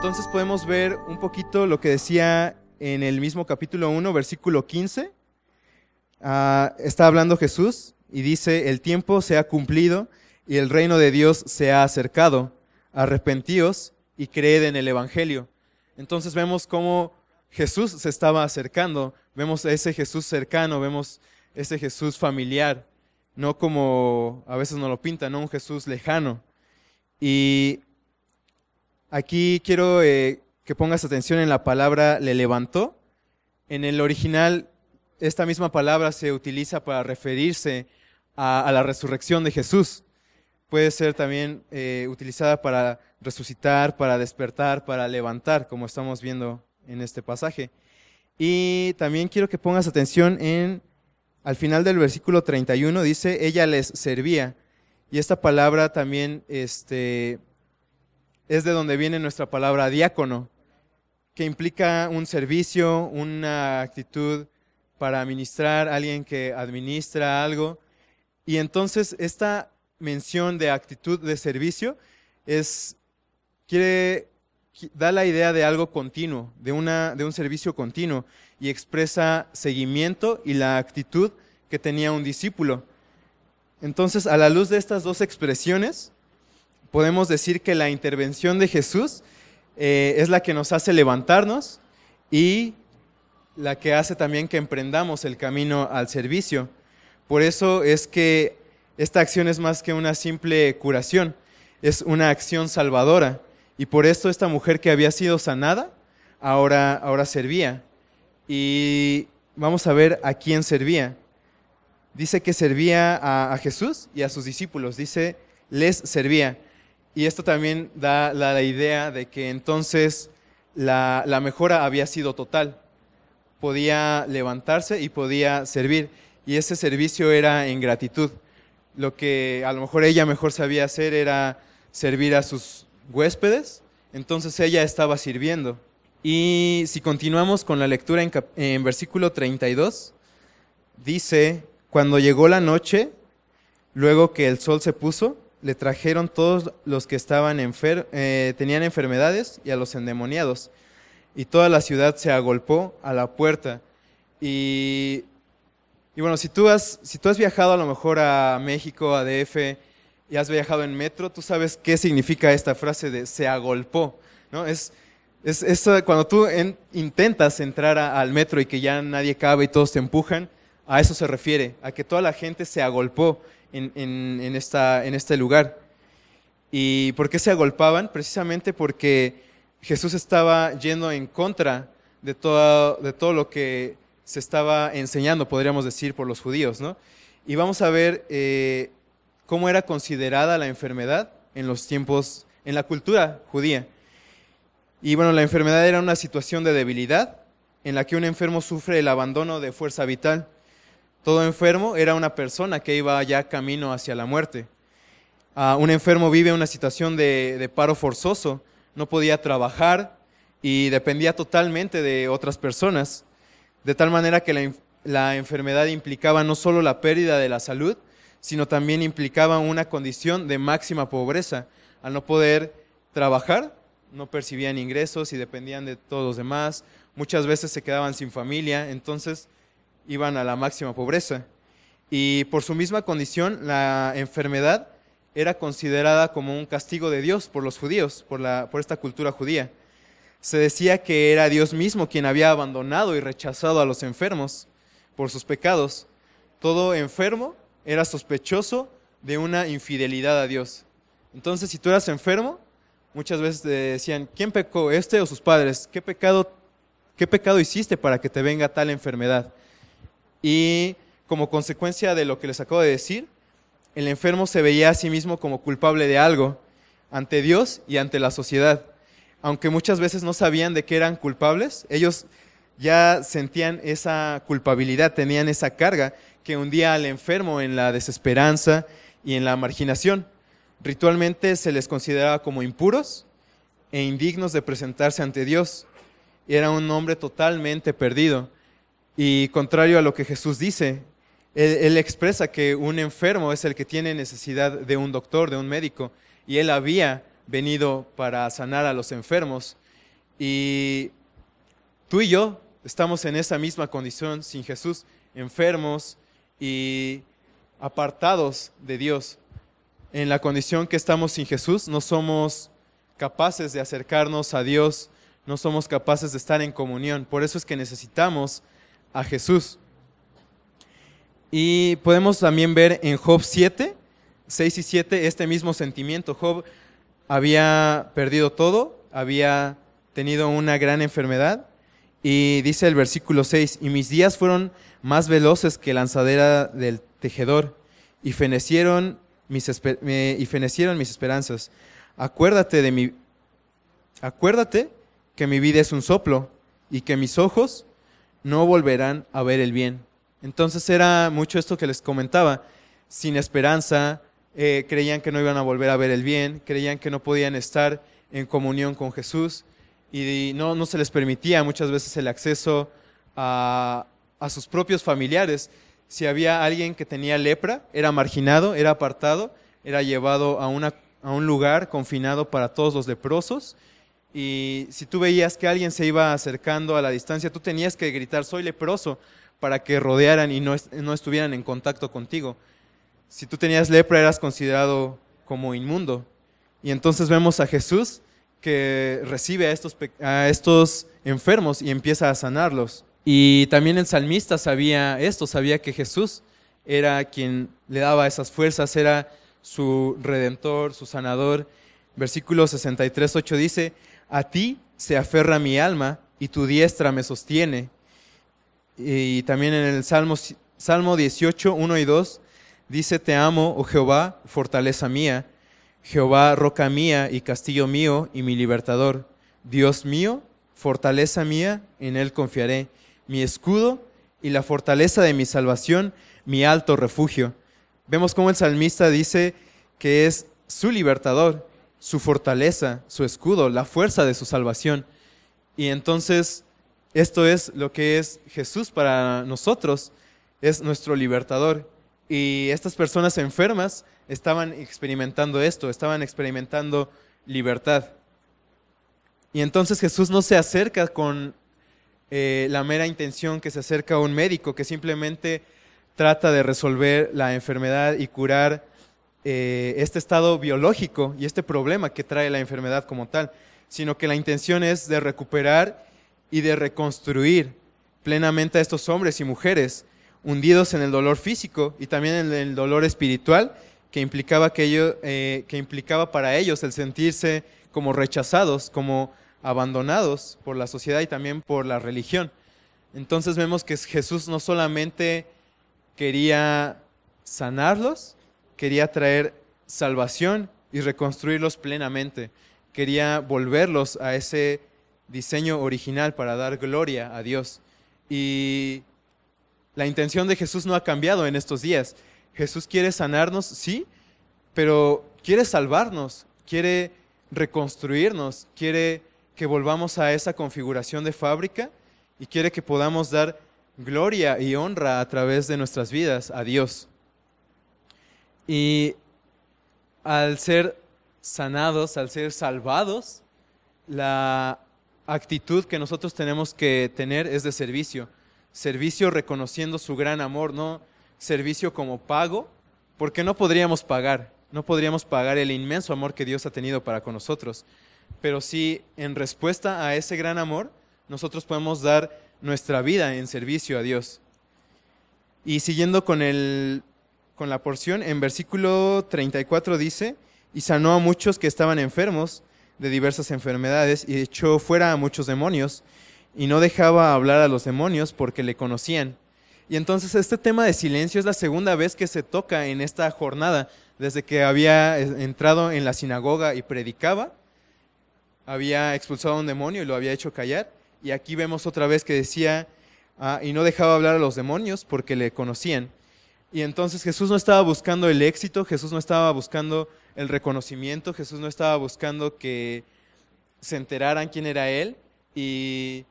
entonces podemos ver un poquito lo que decía en el mismo capítulo 1, versículo 15. Ah, está hablando Jesús y dice, el tiempo se ha cumplido y el reino de Dios se ha acercado. Arrepentíos y creed en el Evangelio. Entonces vemos cómo Jesús se estaba acercando, vemos a ese Jesús cercano, vemos ese Jesús familiar, no como a veces nos lo pintan, un Jesús lejano. Y Aquí quiero eh, que pongas atención en la palabra le levantó. En el original, esta misma palabra se utiliza para referirse a, la resurrección de Jesús. Puede ser también eh, utilizada para resucitar, para despertar, para levantar, como estamos viendo en este pasaje. Y también quiero que pongas atención en, al final del versículo 31, dice, ella les servía. Y esta palabra también este, es de donde viene nuestra palabra diácono, que implica un servicio, una actitud para administrar, alguien que administra algo. Y entonces esta mención de actitud de servicio es, quiere, da la idea de algo continuo, de, una, de un servicio continuo, y expresa seguimiento y la actitud que tenía un discípulo. Entonces, a la luz de estas dos expresiones, podemos decir que la intervención de Jesús eh, es la que nos hace levantarnos y la que hace también que emprendamos el camino al servicio. Por eso es que esta acción es más que una simple curación, es una acción salvadora. Y por esto esta mujer que había sido sanada, ahora, ahora servía. Y vamos a ver a quién servía. Dice que servía a Jesús y a sus discípulos, dice, les servía. Y esto también da la, idea de que entonces la, mejora había sido total. Podía levantarse y podía servir. Y ese servicio era en gratitud. Lo que a lo mejor ella mejor sabía hacer era servir a sus huéspedes. Entonces ella estaba sirviendo. Y si continuamos con la lectura en, en versículo 32, dice, cuando llegó la noche, luego que el sol se puso, le trajeron todos los que estaban eh, tenían enfermedades y a los endemoniados. Y toda la ciudad se agolpó a la puerta. Y, y bueno, si tú, has, si tú has viajado a lo mejor a México, a DF, y has viajado en metro, tú sabes qué significa esta frase de se agolpó. ¿no? Es, es, eh, cuando tú intentas entrar al metro y que ya nadie cabe y todos te empujan, a eso se refiere, a que toda la gente se agolpó en, este lugar. ¿Y por qué se agolpaban? Precisamente porque Jesús estaba yendo en contra de todo, lo que se estaba enseñando, podríamos decir, por los judíos. ¿no? Y vamos a ver eh, cómo era considerada la enfermedad en los tiempos, en la cultura judía. Y bueno, la enfermedad era una situación de debilidad en la que un enfermo sufre el abandono de fuerza vital todo enfermo era una persona que iba ya camino hacia la muerte. Ah, un enfermo vive una situación de, paro forzoso, no podía trabajar y dependía totalmente de otras personas, de tal manera que la, la enfermedad implicaba no solo la pérdida de la salud, sino también implicaba una condición de máxima pobreza. Al no poder trabajar, no percibían ingresos y dependían de todos los demás. Muchas veces se quedaban sin familia. Entonces, iban a la máxima pobreza. Y por su misma condición, la enfermedad era considerada como un castigo de Dios por los judíos, por, esta cultura judía. Se decía que era Dios mismo quien había abandonado y rechazado a los enfermos por sus pecados. Todo enfermo era sospechoso de una infidelidad a Dios. Entonces, si tú eras enfermo, muchas veces decían, ¿quién pecó, este o sus padres? qué pecado hiciste para que te venga tal enfermedad? Y como consecuencia de lo que les acabo de decir, el enfermo se veía a sí mismo como culpable de algo ante Dios y ante la sociedad. Aunque muchas veces no sabían de qué eran culpables, ellos ya sentían esa culpabilidad, tenían esa carga que hundía al enfermo en la desesperanza y en la marginación. Ritualmente se les consideraba como impuros e indignos de presentarse ante Dios. Era un hombre totalmente perdido y contrario a lo que Jesús dice, él, expresa que un enfermo es el que tiene necesidad de un doctor, de un médico, y él había venido para sanar a los enfermos. Y tú y yo estamos en esa misma condición sin Jesús, enfermos y apartados de Dios. En la condición que estamos sin Jesús, no somos capaces de acercarnos a Dios, no somos capaces de estar en comunión. Por eso es que necesitamos a Jesús. Y podemos también ver en Job 7, 6 y 7 este mismo sentimiento. Job había perdido todo, había tenido una gran enfermedad y dice el versículo 6, y mis días fueron más veloces que lanzadera del tejedor y fenecieron mis, y fenecieron mis esperanzas. Acuérdate de mi... Acuérdate que mi vida es un soplo y que mis ojos no volverán a ver el bien. Entonces era mucho esto que les comentaba, sin esperanza, eh, creían que no iban a volver a ver el bien, creían que no podían estar en comunión con Jesús y no, no se les permitía muchas veces el acceso a, sus propios familiares. Si había alguien que tenía lepra, era marginado, era apartado, era llevado a un lugar confinado para todos los leprosos y si tú veías que alguien se iba acercando a la distancia, tú tenías que gritar, soy leproso, para que rodearan y no, estuvieran en contacto contigo. Si tú tenías lepra eras considerado como inmundo. Y entonces vemos a Jesús que recibe a estos, a estos enfermos y empieza a sanarlos. Y también el salmista sabía esto, sabía que Jesús era quien le daba esas fuerzas, era su redentor, su sanador. Versículo 63, dice, a ti se aferra mi alma y tu diestra me sostiene. Y también en el Salmo, 18, 1 y 2 dice, Te amo, oh Jehová, fortaleza mía, Jehová, roca mía y castillo mío y mi libertador. Dios mío, fortaleza mía, en él confiaré, mi escudo y la fortaleza de mi salvación, mi alto refugio. Vemos cómo el salmista dice que es su libertador, su fortaleza, su escudo, la fuerza de su salvación. Y entonces, esto es lo que es Jesús para nosotros, es nuestro libertador. Y estas personas enfermas estaban experimentando esto, estaban experimentando libertad. Y entonces Jesús no se acerca con eh, la mera intención que se acerca a un médico que simplemente trata de resolver la enfermedad y curar eh, este estado biológico y este problema que trae la enfermedad como tal, sino que la intención es de recuperar y de reconstruir plenamente a estos hombres y mujeres hundidos en el dolor físico y también en el dolor espiritual que implicaba, aquello, eh, que implicaba para ellos el sentirse como rechazados, como abandonados por la sociedad y también por la religión. Entonces vemos que Jesús no solamente quería sanarlos, quería traer salvación y reconstruirlos plenamente. Quería volverlos a ese diseño original para dar gloria a Dios. Y la intención de Jesús no ha cambiado en estos días. Jesús quiere sanarnos, sí, pero quiere salvarnos, quiere reconstruirnos, quiere que volvamos a esa configuración de fábrica y quiere que podamos dar gloria y honra a través de nuestras vidas a Dios. Y al ser sanados, al ser salvados, la actitud que nosotros tenemos que tener es de servicio. Servicio reconociendo su gran amor, no servicio como pago, porque no podríamos pagar, no podríamos pagar el inmenso amor que Dios ha tenido para con nosotros. Pero sí, en respuesta a ese gran amor, nosotros podemos dar nuestra vida en servicio a Dios. Y siguiendo con el con la porción. En versículo 34 dice, y sanó a muchos que estaban enfermos de diversas enfermedades y echó fuera a muchos demonios y no dejaba hablar a los demonios porque le conocían. Y entonces este tema de silencio es la segunda vez que se toca en esta jornada, desde que había eh, entrado en la sinagoga y predicaba, había expulsado a un demonio y lo había hecho callar, y aquí vemos otra vez que decía, ah, y no dejaba hablar a los demonios porque le conocían. Y entonces Jesús no estaba buscando el éxito, Jesús no estaba buscando el reconocimiento, Jesús no estaba buscando que se enteraran quién era Él. Y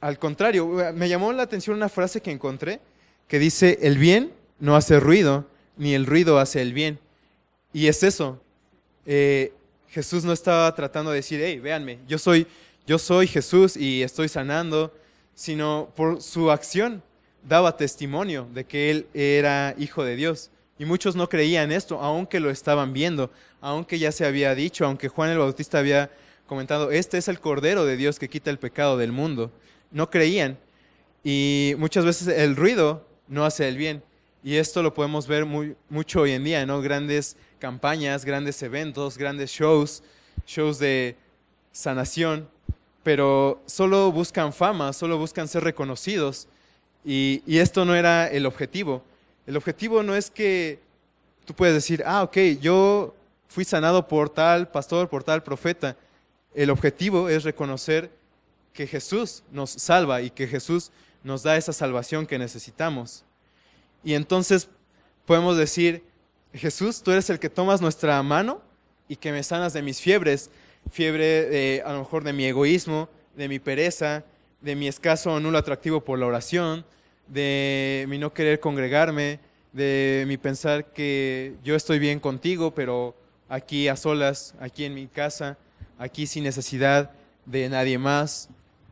al contrario, me llamó la atención una frase que encontré que dice, el bien no hace ruido, ni el ruido hace el bien. Y es eso. Eh, Jesús no estaba tratando de decir, hey, véanme, yo soy, yo soy Jesús y estoy sanando, sino por su acción daba testimonio de que él era hijo de Dios. Y muchos no creían esto, aunque lo estaban viendo, aunque ya se había dicho, aunque Juan el Bautista había comentado, este es el Cordero de Dios que quita el pecado del mundo. No creían. Y muchas veces el ruido no hace el bien. Y esto lo podemos ver mucho hoy en día, ¿no? Grandes campañas, grandes eventos, grandes shows, shows de sanación, pero solo buscan fama, solo buscan ser reconocidos y, esto no era el objetivo. El objetivo no es que tú puedas decir, ah, ok, yo fui sanado por tal pastor, por tal profeta. El objetivo es reconocer que Jesús nos salva y que Jesús nos da esa salvación que necesitamos. Y entonces podemos decir, Jesús, tú eres el que tomas nuestra mano y que me sanas de mis fiebres, fiebre de a lo mejor de mi egoísmo, de mi pereza, de mi escaso o nulo atractivo por la oración, de mi no querer congregarme, de mi pensar que yo estoy bien contigo, pero aquí a solas, aquí en mi casa, aquí sin necesidad de nadie más.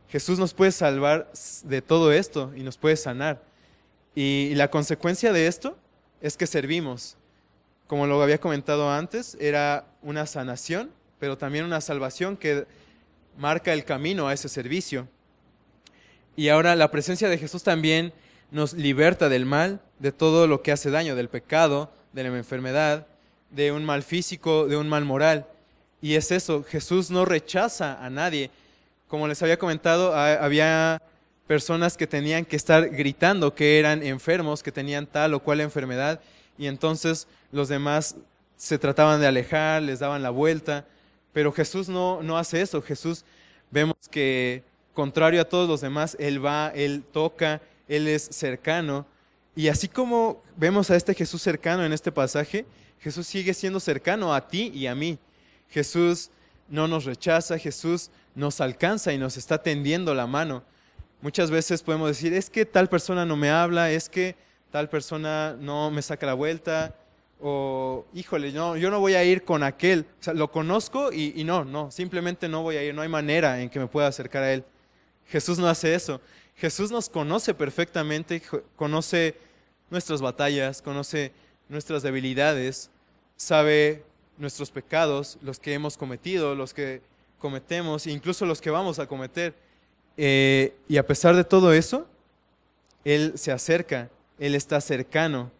Jesús nos puede salvar de todo esto y nos puede sanar. Y, la consecuencia de esto es que servimos. Como lo había comentado antes, era una sanación, pero también una salvación que marca el camino a ese servicio. Y ahora la presencia de Jesús también nos liberta del mal, de todo lo que hace daño, del pecado, de la enfermedad, de un mal físico, de un mal moral. Y es eso, Jesús no rechaza a nadie. Como les había comentado, había personas que tenían que estar gritando que eran enfermos, que tenían tal o cual enfermedad, y entonces los demás se trataban de alejar, les daban la vuelta, pero Jesús no, hace eso. Jesús vemos que, contrario a todos los demás, Él va, Él toca, él es cercano. Y así como vemos a este Jesús cercano en este pasaje, Jesús sigue siendo cercano a ti y a mí. Jesús no nos rechaza, Jesús nos alcanza y nos está tendiendo la mano. Muchas veces podemos decir, es que tal persona no me habla, es que tal persona no me saca la vuelta, o híjole, yo no voy a ir con aquel. O sea, lo conozco y, y no, no, simplemente no voy a ir, no hay manera en que me pueda acercar a él. Jesús no hace eso. Jesús nos conoce perfectamente, conoce nuestras batallas, conoce nuestras debilidades, sabe nuestros pecados, los que hemos cometido, los que cometemos, incluso los que vamos a cometer. Eh, y a pesar de todo eso, Él se acerca, Él está cercano.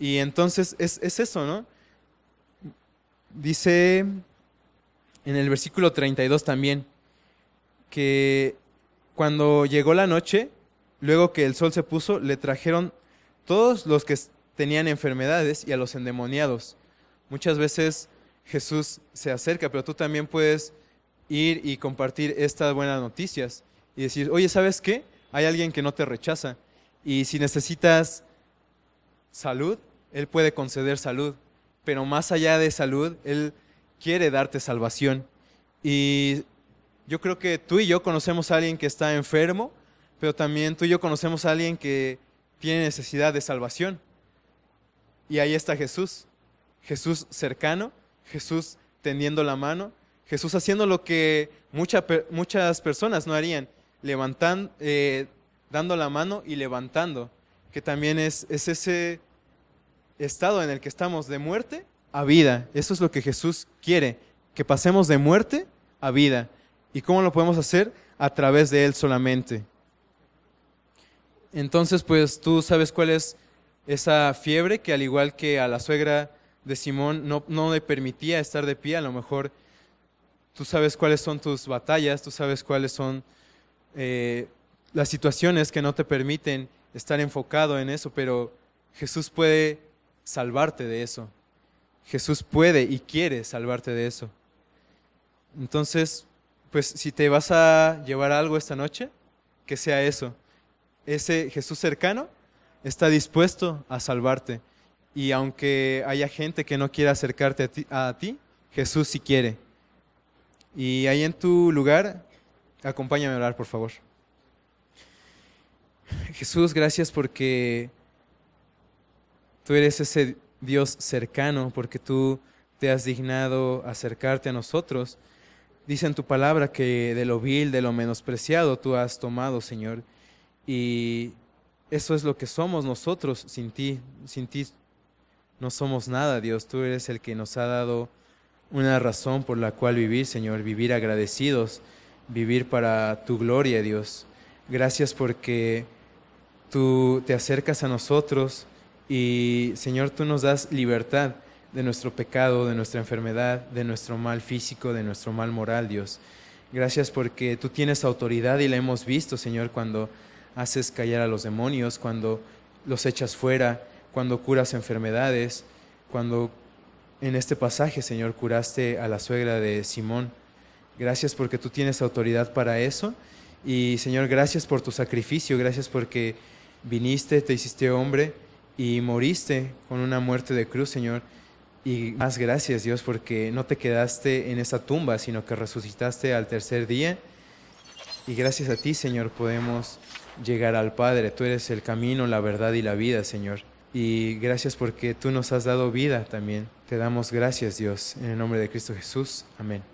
Y entonces es, es eso, ¿no? Dice en el versículo 32 también que cuando llegó la noche, luego que el sol se puso, le trajeron todos los que tenían enfermedades y a los endemoniados. Muchas veces Jesús se acerca, pero tú también puedes ir y compartir estas buenas noticias y decir, oye, ¿sabes qué? Hay alguien que no te rechaza. Y si necesitas salud, Él puede conceder salud. Pero más allá de salud, Él quiere darte salvación. Y yo creo que tú y yo conocemos a alguien que está enfermo, pero también tú y yo conocemos a alguien que tiene necesidad de salvación. Y ahí está Jesús. Jesús cercano, Jesús tendiendo la mano, Jesús haciendo lo que muchas personas no harían, levantando, eh, dando la mano y levantando, que también es ese estado en el que estamos de muerte a vida. Eso es lo que Jesús quiere, que pasemos de muerte a vida. ¿Y cómo lo podemos hacer? A través de Él solamente. Entonces, pues tú sabes cuál es esa fiebre que al igual que a la suegra de Simón no, no le permitía estar de pie, a lo mejor tú sabes cuáles son tus batallas, tú sabes cuáles son eh, las situaciones que no te permiten estar enfocado en eso, pero Jesús puede salvarte de eso. Jesús puede y quiere salvarte de eso. Entonces, pues si te vas a llevar algo esta noche, que sea eso. Ese Jesús cercano está dispuesto a salvarte. Y aunque haya gente que no quiera acercarte a ti, Jesús sí quiere. Y ahí en tu lugar, acompáñame a orar, por favor. Jesús, gracias porque tú eres ese Dios cercano, porque tú te has dignado acercarte a nosotros. Dice en tu palabra que de lo vil, de lo menospreciado tú has tomado, Señor. Y eso es lo que somos nosotros sin ti. Sin ti no somos nada, Dios. Tú eres el que nos ha dado una razón por la cual vivir, Señor. Vivir agradecidos, vivir para tu gloria, Dios. Gracias porque tú te acercas a nosotros y, Señor, tú nos das libertad de nuestro pecado, de nuestra enfermedad, de nuestro mal físico, de nuestro mal moral, Dios. Gracias porque tú tienes autoridad y la hemos visto, Señor, cuando haces callar a los demonios, cuando los echas fuera, cuando curas enfermedades, cuando en este pasaje, Señor, curaste a la suegra de Simón. Gracias porque tú tienes autoridad para eso. Y Señor, gracias por tu sacrificio, gracias porque viniste, te hiciste hombre y moriste con una muerte de cruz, Señor y más gracias Dios porque no te quedaste en esa tumba, sino que resucitaste al tercer día. Y gracias a ti, Señor, podemos llegar al Padre. Tú eres el camino, la verdad y la vida, Señor. Y gracias porque tú nos has dado vida también. Te damos gracias, Dios, en el nombre de Cristo Jesús. Amén.